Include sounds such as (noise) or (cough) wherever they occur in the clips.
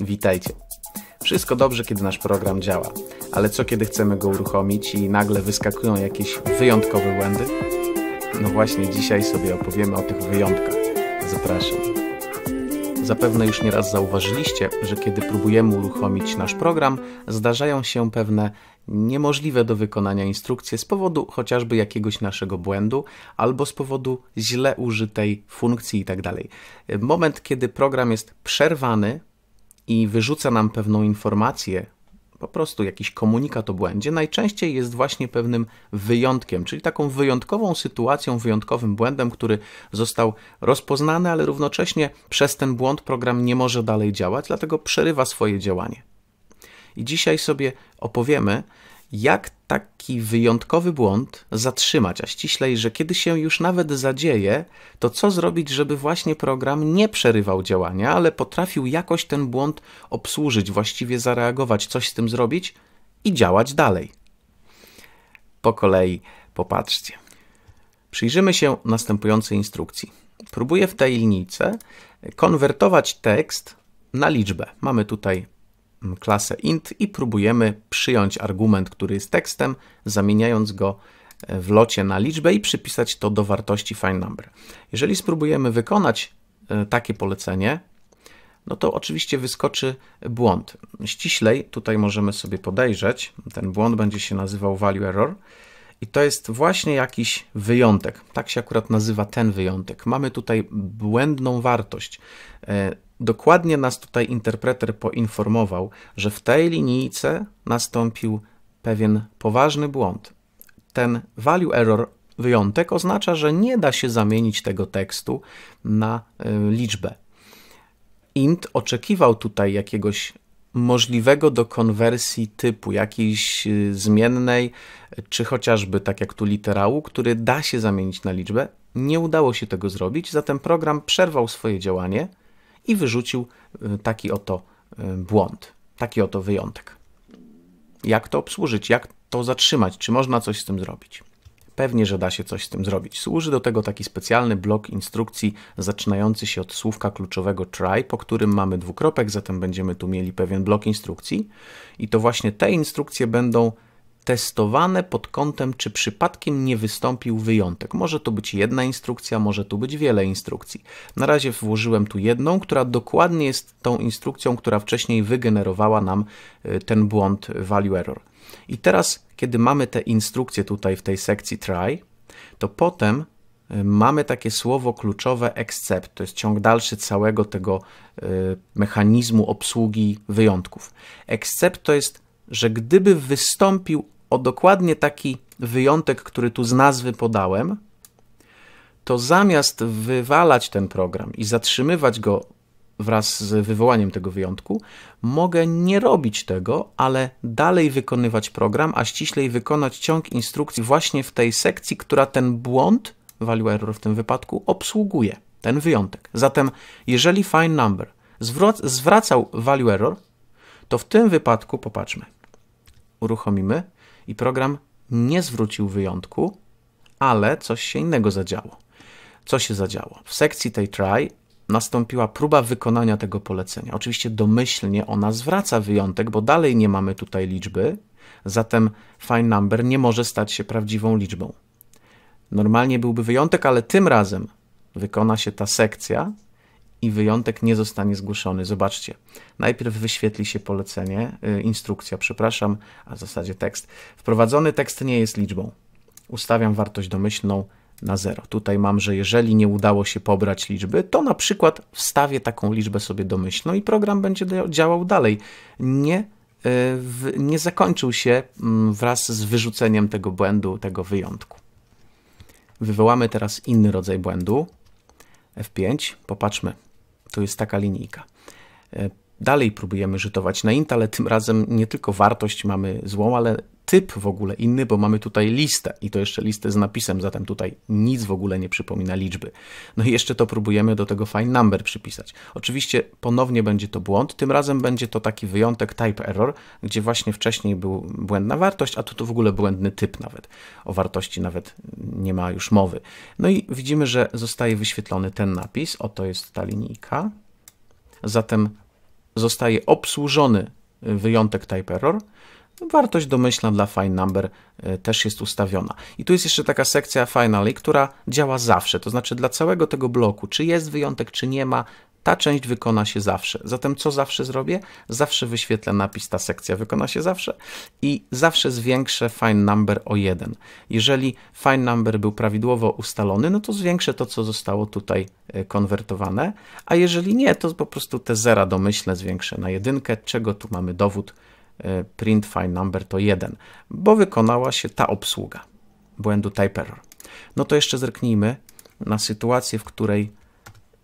Witajcie. Wszystko dobrze, kiedy nasz program działa, ale co kiedy chcemy go uruchomić i nagle wyskakują jakieś wyjątkowe błędy? No właśnie, dzisiaj sobie opowiemy o tych wyjątkach. Zapraszam. Zapewne już nieraz zauważyliście, że kiedy próbujemy uruchomić nasz program, zdarzają się pewne niemożliwe do wykonania instrukcje z powodu chociażby jakiegoś naszego błędu albo z powodu źle użytej funkcji itd. Tak Moment, kiedy program jest przerwany i wyrzuca nam pewną informację, po prostu jakiś komunikat o błędzie, najczęściej jest właśnie pewnym wyjątkiem, czyli taką wyjątkową sytuacją, wyjątkowym błędem, który został rozpoznany, ale równocześnie przez ten błąd program nie może dalej działać, dlatego przerywa swoje działanie. I dzisiaj sobie opowiemy jak taki wyjątkowy błąd zatrzymać, a ściślej, że kiedy się już nawet zadzieje, to co zrobić, żeby właśnie program nie przerywał działania, ale potrafił jakoś ten błąd obsłużyć, właściwie zareagować, coś z tym zrobić i działać dalej. Po kolei popatrzcie. Przyjrzymy się następującej instrukcji. Próbuję w tej konwertować tekst na liczbę. Mamy tutaj klasę int i próbujemy przyjąć argument, który jest tekstem, zamieniając go e, w locie na liczbę i przypisać to do wartości number. Jeżeli spróbujemy wykonać e, takie polecenie, no to oczywiście wyskoczy błąd. Ściślej tutaj możemy sobie podejrzeć, ten błąd będzie się nazywał value error i to jest właśnie jakiś wyjątek. Tak się akurat nazywa ten wyjątek. Mamy tutaj błędną wartość. E, dokładnie nas tutaj interpreter poinformował, że w tej linijce nastąpił pewien poważny błąd. Ten value error wyjątek oznacza, że nie da się zamienić tego tekstu na e, liczbę. Int oczekiwał tutaj jakiegoś możliwego do konwersji typu, jakiejś y, zmiennej, czy chociażby tak jak tu literału, który da się zamienić na liczbę, nie udało się tego zrobić, zatem program przerwał swoje działanie i wyrzucił y, taki oto y, błąd, taki oto wyjątek. Jak to obsłużyć, jak to zatrzymać, czy można coś z tym zrobić? Pewnie, że da się coś z tym zrobić. Służy do tego taki specjalny blok instrukcji zaczynający się od słówka kluczowego try, po którym mamy dwukropek, zatem będziemy tu mieli pewien blok instrukcji i to właśnie te instrukcje będą testowane pod kątem, czy przypadkiem nie wystąpił wyjątek. Może to być jedna instrukcja, może tu być wiele instrukcji. Na razie włożyłem tu jedną, która dokładnie jest tą instrukcją, która wcześniej wygenerowała nam y, ten błąd value error. I teraz, kiedy mamy te instrukcje tutaj w tej sekcji try, to potem y, mamy takie słowo kluczowe except, to jest ciąg dalszy całego tego y, mechanizmu obsługi wyjątków. Except to jest, że gdyby wystąpił o dokładnie taki wyjątek, który tu z nazwy podałem, to zamiast wywalać ten program i zatrzymywać go wraz z wywołaniem tego wyjątku, mogę nie robić tego, ale dalej wykonywać program, a ściślej wykonać ciąg instrukcji właśnie w tej sekcji, która ten błąd, value error w tym wypadku, obsługuje, ten wyjątek. Zatem jeżeli find number zwracał value error, to w tym wypadku, popatrzmy, uruchomimy i program nie zwrócił wyjątku, ale coś się innego zadziało. Co się zadziało? W sekcji tej try nastąpiła próba wykonania tego polecenia. Oczywiście domyślnie ona zwraca wyjątek, bo dalej nie mamy tutaj liczby, zatem fine number nie może stać się prawdziwą liczbą. Normalnie byłby wyjątek, ale tym razem wykona się ta sekcja, i wyjątek nie zostanie zgłoszony. Zobaczcie, najpierw wyświetli się polecenie, y, instrukcja, przepraszam, a w zasadzie tekst. Wprowadzony tekst nie jest liczbą. Ustawiam wartość domyślną na zero. Tutaj mam, że jeżeli nie udało się pobrać liczby, to na przykład wstawię taką liczbę sobie domyślną i program będzie działał dalej. Nie, y, nie zakończył się mm, wraz z wyrzuceniem tego błędu, tego wyjątku. Wywołamy teraz inny rodzaj błędu, F5, popatrzmy, tu jest taka linijka. E, dalej próbujemy rzutować na Intel, ale tym razem nie tylko wartość mamy złą, ale typ w ogóle inny, bo mamy tutaj listę i to jeszcze listę z napisem, zatem tutaj nic w ogóle nie przypomina liczby. No i jeszcze to próbujemy do tego fine number przypisać. Oczywiście ponownie będzie to błąd, tym razem będzie to taki wyjątek type error, gdzie właśnie wcześniej był błędna wartość, a tu to w ogóle błędny typ nawet. O wartości nawet nie ma już mowy. No i widzimy, że zostaje wyświetlony ten napis, oto jest ta linijka. Zatem zostaje obsłużony wyjątek type error, wartość domyślna dla fine number y, też jest ustawiona. I tu jest jeszcze taka sekcja finally, która działa zawsze, to znaczy dla całego tego bloku, czy jest wyjątek, czy nie ma, ta część wykona się zawsze. Zatem co zawsze zrobię? Zawsze wyświetlę napis ta sekcja wykona się zawsze i zawsze zwiększę fine number o 1. Jeżeli fine number był prawidłowo ustalony, no to zwiększę to, co zostało tutaj y, konwertowane, a jeżeli nie, to po prostu te zera domyślne zwiększę na jedynkę, czego tu mamy dowód, E, print file number to 1, bo wykonała się ta obsługa błędu type error. No to jeszcze zerknijmy na sytuację, w której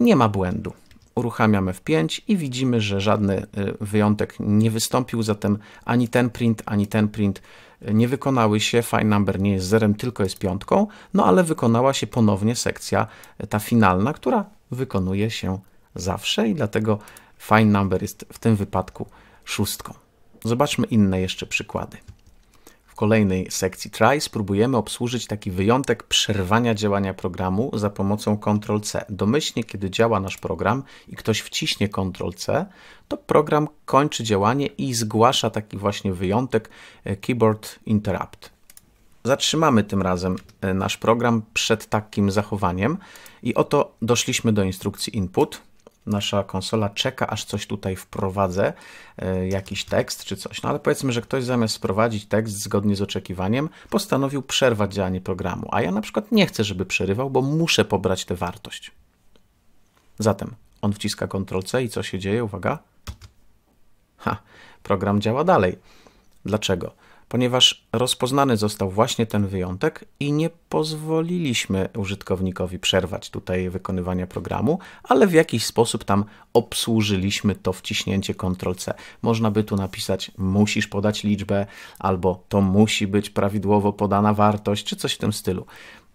nie ma błędu. Uruchamiamy F5 i widzimy, że żadny e, wyjątek nie wystąpił, zatem ani ten print, ani ten print e, nie wykonały się. File number nie jest zerem, tylko jest piątką, no ale wykonała się ponownie sekcja ta finalna, która wykonuje się zawsze i dlatego file number jest w tym wypadku szóstką. Zobaczmy inne jeszcze przykłady. W kolejnej sekcji try spróbujemy obsłużyć taki wyjątek przerwania działania programu za pomocą Ctrl-C. Domyślnie, kiedy działa nasz program i ktoś wciśnie Ctrl-C, to program kończy działanie i zgłasza taki właśnie wyjątek e, Keyboard Interrupt. Zatrzymamy tym razem e, nasz program przed takim zachowaniem i oto doszliśmy do instrukcji input nasza konsola czeka, aż coś tutaj wprowadzę, e, jakiś tekst czy coś. No ale powiedzmy, że ktoś zamiast wprowadzić tekst zgodnie z oczekiwaniem, postanowił przerwać działanie programu, a ja na przykład nie chcę, żeby przerywał, bo muszę pobrać tę wartość. Zatem on wciska Ctrl-C i co się dzieje? Uwaga. Ha, program działa dalej. Dlaczego? ponieważ rozpoznany został właśnie ten wyjątek i nie pozwoliliśmy użytkownikowi przerwać tutaj wykonywania programu, ale w jakiś sposób tam obsłużyliśmy to wciśnięcie Ctrl-C. Można by tu napisać musisz podać liczbę, albo to musi być prawidłowo podana wartość, czy coś w tym stylu.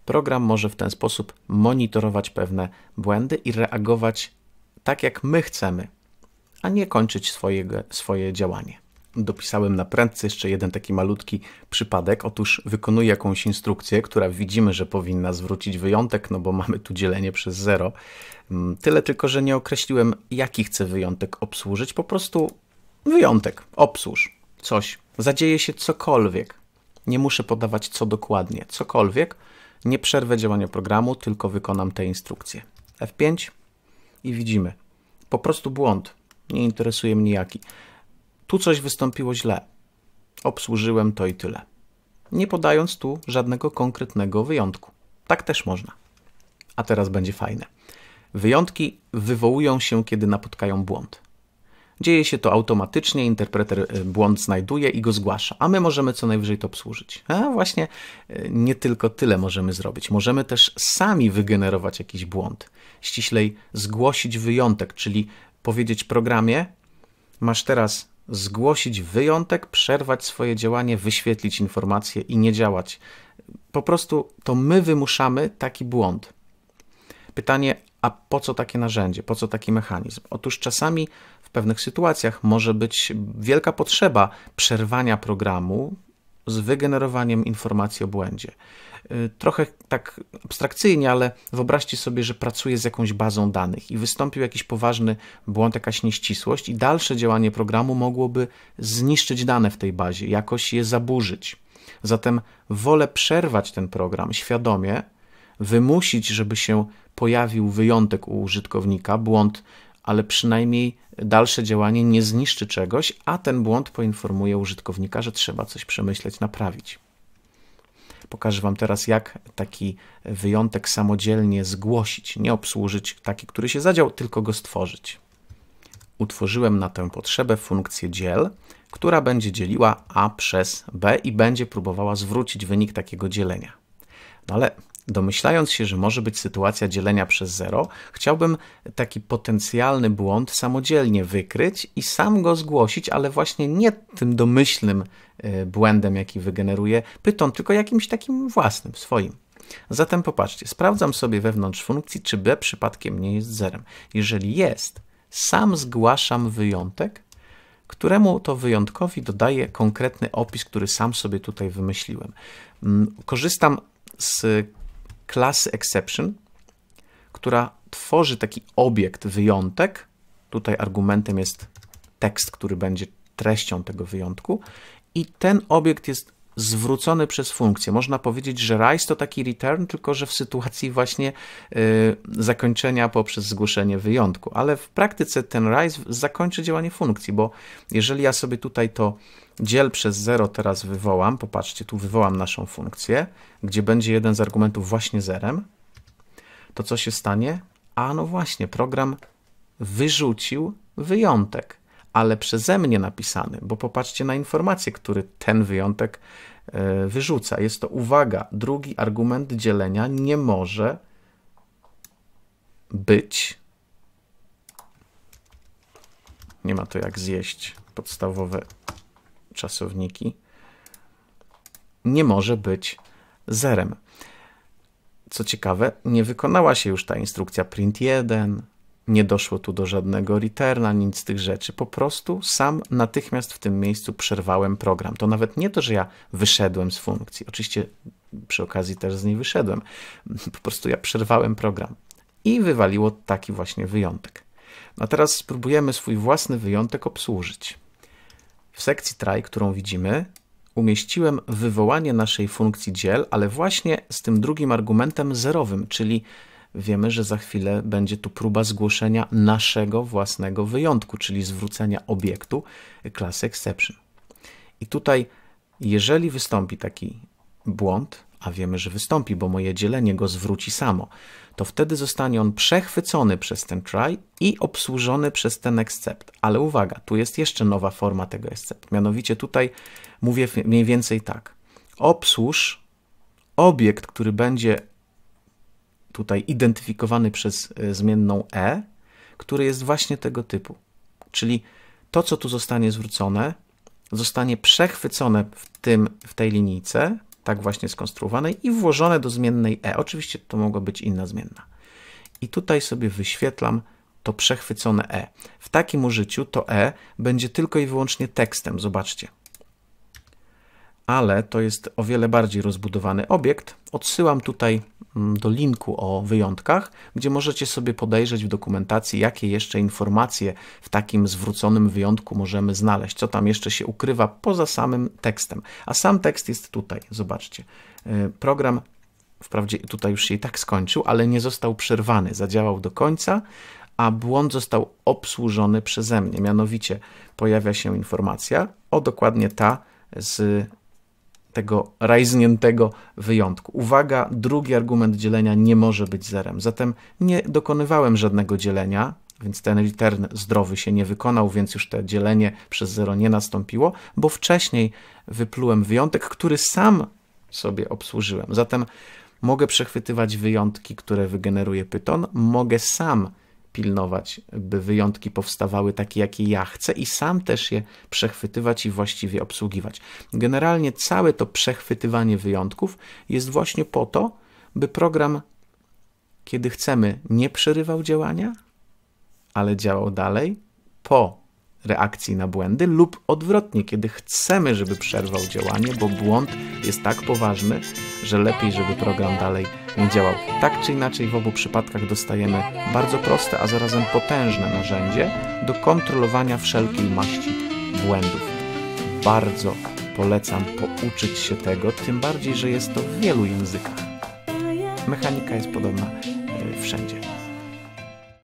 Program może w ten sposób monitorować pewne błędy i reagować tak, jak my chcemy, a nie kończyć swoje, swoje działanie dopisałem na prędce jeszcze jeden taki malutki przypadek. Otóż wykonuję jakąś instrukcję, która widzimy, że powinna zwrócić wyjątek, no bo (laughs) mamy tu dzielenie przez zero. Mm, tyle tylko, że nie określiłem, jaki chcę wyjątek obsłużyć. Po prostu wyjątek, obsłuż, coś. Zadzieje się cokolwiek. Nie muszę podawać co dokładnie, cokolwiek. Nie przerwę działania programu, tylko wykonam te instrukcje. F5 i widzimy. Po prostu błąd. Nie interesuje mnie jaki. Tu coś wystąpiło źle. Obsłużyłem to i tyle. Nie podając tu żadnego konkretnego wyjątku. Tak też można. A teraz będzie fajne. Wyjątki wywołują się, kiedy napotkają błąd. Dzieje się to automatycznie, interpreter e, błąd znajduje i go zgłasza, a my możemy co najwyżej to obsłużyć. A właśnie e, nie tylko tyle możemy zrobić. Możemy też sami wygenerować jakiś błąd. Ściślej zgłosić wyjątek, czyli powiedzieć programie: Masz teraz zgłosić wyjątek, przerwać swoje działanie, wyświetlić informację i nie działać. Po prostu to my wymuszamy taki błąd. Pytanie, a po co takie narzędzie, po co taki mechanizm? Otóż czasami w pewnych sytuacjach może być wielka potrzeba przerwania programu z wygenerowaniem informacji o błędzie. Y, trochę tak abstrakcyjnie, ale wyobraźcie sobie, że pracuje z jakąś bazą danych i wystąpił jakiś poważny błąd, jakaś nieścisłość, i dalsze działanie programu mogłoby zniszczyć dane w tej bazie, jakoś je zaburzyć. Zatem wolę przerwać ten program świadomie, wymusić, żeby się pojawił wyjątek u użytkownika, błąd, ale przynajmniej dalsze działanie nie zniszczy czegoś, a ten błąd poinformuje użytkownika, że trzeba coś przemyśleć, naprawić. Pokażę Wam teraz, jak taki wyjątek samodzielnie zgłosić, nie obsłużyć taki, który się zadział, tylko go stworzyć. Utworzyłem na tę potrzebę funkcję dziel, która będzie dzieliła A przez B i będzie próbowała zwrócić wynik takiego dzielenia. No ale Domyślając się, że może być sytuacja dzielenia przez zero, chciałbym taki potencjalny błąd samodzielnie wykryć i sam go zgłosić, ale właśnie nie tym domyślnym e, błędem, jaki wygeneruje pyton, tylko jakimś takim własnym, swoim. Zatem popatrzcie, sprawdzam sobie wewnątrz funkcji, czy b przypadkiem nie jest zerem. Jeżeli jest, sam zgłaszam wyjątek, któremu to wyjątkowi dodaję konkretny opis, który sam sobie tutaj wymyśliłem. Mm, korzystam z klasy exception, która tworzy taki obiekt wyjątek. Tutaj argumentem jest tekst, który będzie treścią tego wyjątku i ten obiekt jest zwrócony przez funkcję. Można powiedzieć, że rise to taki return, tylko że w sytuacji właśnie y, zakończenia poprzez zgłoszenie wyjątku. Ale w praktyce ten rise zakończy działanie funkcji, bo jeżeli ja sobie tutaj to dziel przez 0 teraz wywołam, popatrzcie, tu wywołam naszą funkcję, gdzie będzie jeden z argumentów właśnie zerem, to co się stanie? A no właśnie, program wyrzucił wyjątek ale przeze mnie napisany, bo popatrzcie na informację, który ten wyjątek E, wyrzuca. Jest to uwaga, drugi argument dzielenia nie może być. Nie ma to jak zjeść podstawowe czasowniki. Nie może być zerem. Co ciekawe, nie wykonała się już ta instrukcja print1, nie doszło tu do żadnego returna, nic z tych rzeczy. Po prostu sam natychmiast w tym miejscu przerwałem program. To nawet nie to, że ja wyszedłem z funkcji. Oczywiście przy okazji też z niej wyszedłem. Po prostu ja przerwałem program. I wywaliło taki właśnie wyjątek. A no teraz spróbujemy swój własny wyjątek obsłużyć. W sekcji try, którą widzimy, umieściłem wywołanie naszej funkcji dziel, ale właśnie z tym drugim argumentem zerowym, czyli wiemy, że za chwilę będzie tu próba zgłoszenia naszego własnego wyjątku, czyli zwrócenia obiektu klasy exception. I tutaj, jeżeli wystąpi taki błąd, a wiemy, że wystąpi, bo moje dzielenie go zwróci samo, to wtedy zostanie on przechwycony przez ten try i obsłużony przez ten except. Ale uwaga, tu jest jeszcze nowa forma tego except. Mianowicie tutaj mówię mniej więcej tak. Obsłuż obiekt, który będzie tutaj identyfikowany przez e, zmienną e, który jest właśnie tego typu. Czyli to, co tu zostanie zwrócone, zostanie przechwycone w, tym, w tej linijce, tak właśnie skonstruowanej, i włożone do zmiennej e. Oczywiście to mogła być inna zmienna. I tutaj sobie wyświetlam to przechwycone e. W takim użyciu to e będzie tylko i wyłącznie tekstem, zobaczcie ale to jest o wiele bardziej rozbudowany obiekt. Odsyłam tutaj mm, do linku o wyjątkach, gdzie możecie sobie podejrzeć w dokumentacji, jakie jeszcze informacje w takim zwróconym wyjątku możemy znaleźć, co tam jeszcze się ukrywa poza samym tekstem. A sam tekst jest tutaj, zobaczcie. E, program wprawdzie tutaj już się i tak skończył, ale nie został przerwany, zadziałał do końca, a błąd został obsłużony przeze mnie. Mianowicie pojawia się informacja o dokładnie ta z tego rajzniętego wyjątku. Uwaga, drugi argument dzielenia nie może być zerem. Zatem nie dokonywałem żadnego dzielenia, więc ten return zdrowy się nie wykonał, więc już to dzielenie przez zero nie nastąpiło, bo wcześniej wyplułem wyjątek, który sam sobie obsłużyłem. Zatem mogę przechwytywać wyjątki, które wygeneruje Python, mogę sam pilnować, by wyjątki powstawały takie, jakie ja chcę, i sam też je przechwytywać i właściwie obsługiwać. Generalnie całe to przechwytywanie wyjątków jest właśnie po to, by program, kiedy chcemy, nie przerywał działania, ale działał dalej po reakcji na błędy lub odwrotnie, kiedy chcemy, żeby przerwał działanie, bo błąd jest tak poważny, że lepiej, żeby program dalej nie działał. Tak czy inaczej w obu przypadkach dostajemy bardzo proste, a zarazem potężne narzędzie do kontrolowania wszelkiej maści błędów. Bardzo polecam pouczyć się tego, tym bardziej, że jest to w wielu językach. Mechanika jest podobna e, wszędzie.